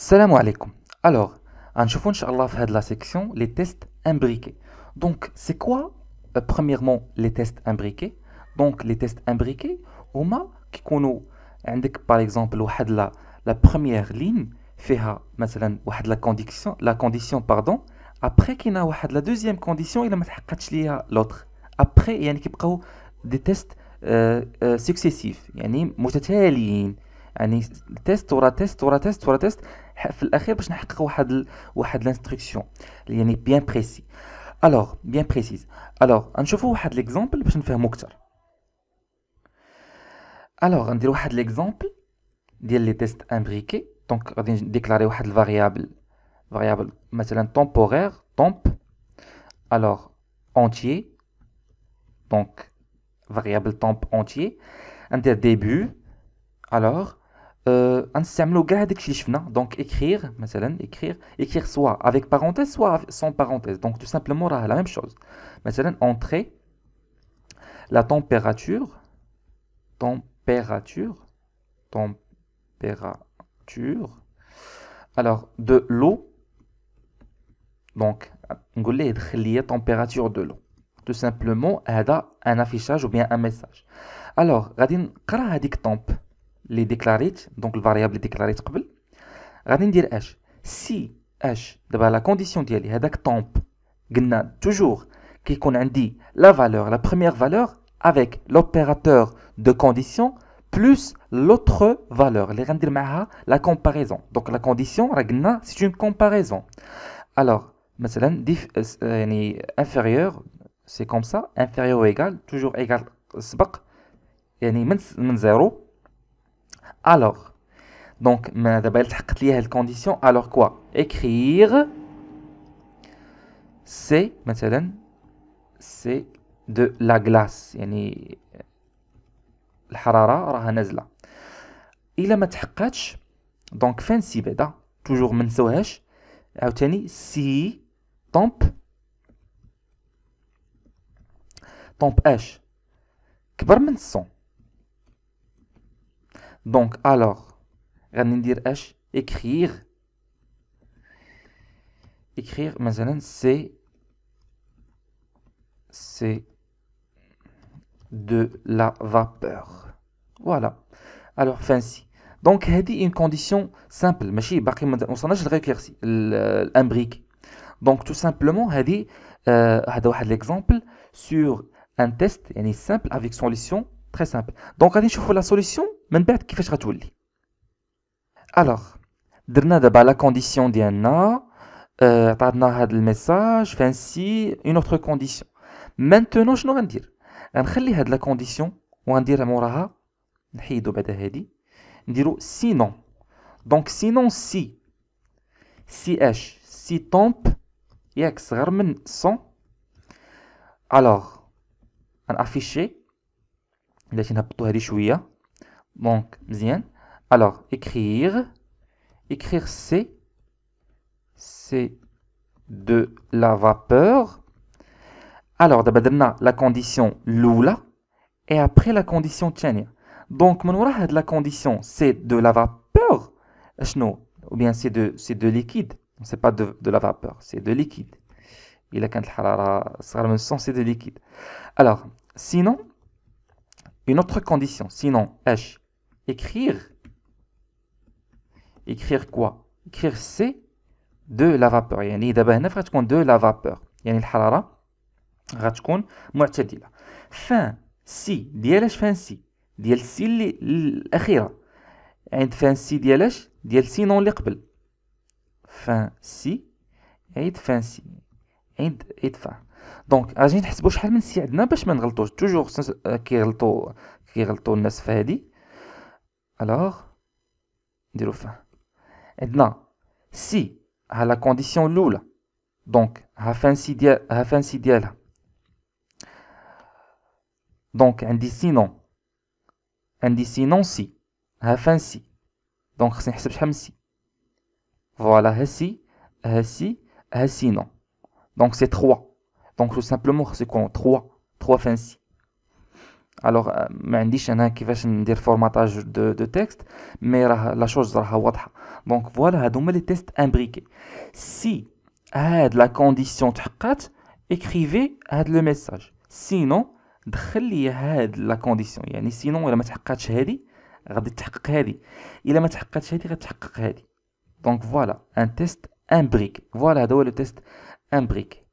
Salam alaikum. Alors, on Inch'Allah, de la section les tests imbriqués. Donc, c'est quoi, euh, premièrement, les tests imbriqués Donc, les tests imbriqués, on a indique par exemple, la, la première ligne, fait la condition, la condition pardon, après qu'il y a la deuxième condition, il a a l'autre. Après, il y a des tests euh, euh, successifs, يعني متتاليين يعني تيست ورا تيست ورا تيست ورا تيست في الاخير باش نحقق واحد ال... واحد لانستركسيون يعني بيان بريسي الوغ بيان بريسيز الوغ نشوفوا واحد ليكزامبل باش نفهمو اكثر الوغ غندير واحد ليكزامبل ديال لي تيست امبريكي دونك غادي ديكلاري واحد الفاريابل فاريابل مثلا temporaire تومب الوغ اونتيي دونك فاريابل تومب اونتيي غندير ديبي Alors, on euh, un euh, donc écrire, écrire, écrire soit avec parenthèse, soit sans parenthèse. Donc, tout simplement, la même chose. c'est entrée, la température, température, température, alors, de l'eau, donc, on la température de l'eau. Tout simplement, elle a un affichage ou bien un message. Alors, va qu'est-ce que les déclarer donc le variable est déclarée triple. dire H si H la condition de est adaptante. toujours qui' qu'on la valeur la première valeur avec l'opérateur de condition plus l'autre valeur. Les garder maha la comparaison donc la condition la c'est une comparaison. Alors par euh, euh, inférieur c'est comme ça inférieur ou égal toujours égal c'est euh, pas alors دونك ما دابا لحقت ليها الكونديسيون الوغ كوا Écrire سي مثلا سي دو la glace. يعني الحراره راها نازله الا ما تحققتش دونك فين سي بعدا توجور ما نساوهاش عاوتاني سي طومب طومب اش كبر من 100 Donc, alors, écrire. Écrire, c'est c'est de la vapeur. Voilà. Alors, fancy. Donc, dit une condition simple. On s'en a un l'imbrique. Donc, tout simplement, c'est euh, l'exemple sur un test, est simple, avec solution très simple. Donc, on va la solution من بعد كيفاش غتولي الوغ درنا دابا لا كونديسيون ديالنا آه، عطاتنا هاد الميساج فانسي اون اوتر كونديسيون مانتونو شنو غندير غنخلي هاد لا كونديسيون وغندير موراها نحيدو بعدا هادي نديرو سينون دونك سينون سي سي اش سي طومب ياك صغر من 100 الوغ غنافيشي بلاتي نهبطو هادي شويه Donc, bien. Alors, écrire. Écrire C. C'est de la vapeur. Alors, d'abord, la condition lula » et après la condition tchania. Donc, la condition c'est de la vapeur. Ou bien c'est de, de liquide. n'est pas de, la vapeur, c'est de liquide. Il a quand sens, c'est de liquide. Alors, sinon, une autre condition. Sinon, H. Écrire. Écrire quoi Écrire C de la vapeur يعني دابا هنا فغتكون تكون دو لا فابور يعني الحراره غتكون معتدله فان سي ديال اش فان سي ديال سي اللي الاخيره عند فان سي ديال اش ديال سي نون اللي قبل فان سي عيد فان سي عيد عيد فان دونك اجي نحسبوا شحال من سي عندنا باش ما نغلطوش توجور كيغلطوا كيغلطوا الناس في هذه Alors, dit le fin. si, à la condition loule, donc, à fin si d'elle, donc, un dit sinon, un dit sinon si, à fin si, donc, c'est un si. Voilà, si, si, si, non. Donc, c'est 3. Donc, tout simplement, c'est quoi 3. 3 fin si. الوغ ما عنديش انا كيفاش ندير فورماتاج دو دو تيكست مي راه لا شوز راها واضحه دونك فوالا هادو هما لي تيست امبريكي سي هاد لا كونديسيون تحقات اكريفي هاد لو ميساج سينو دخل لي هاد لا كونديسيون يعني سينو الا ما تحققتش هادي غادي تحقق هادي الا ما تحققتش هادي غتحقق هادي دونك فوالا ان تيست امبريك فوالا هذا هو لو تيست امبريكي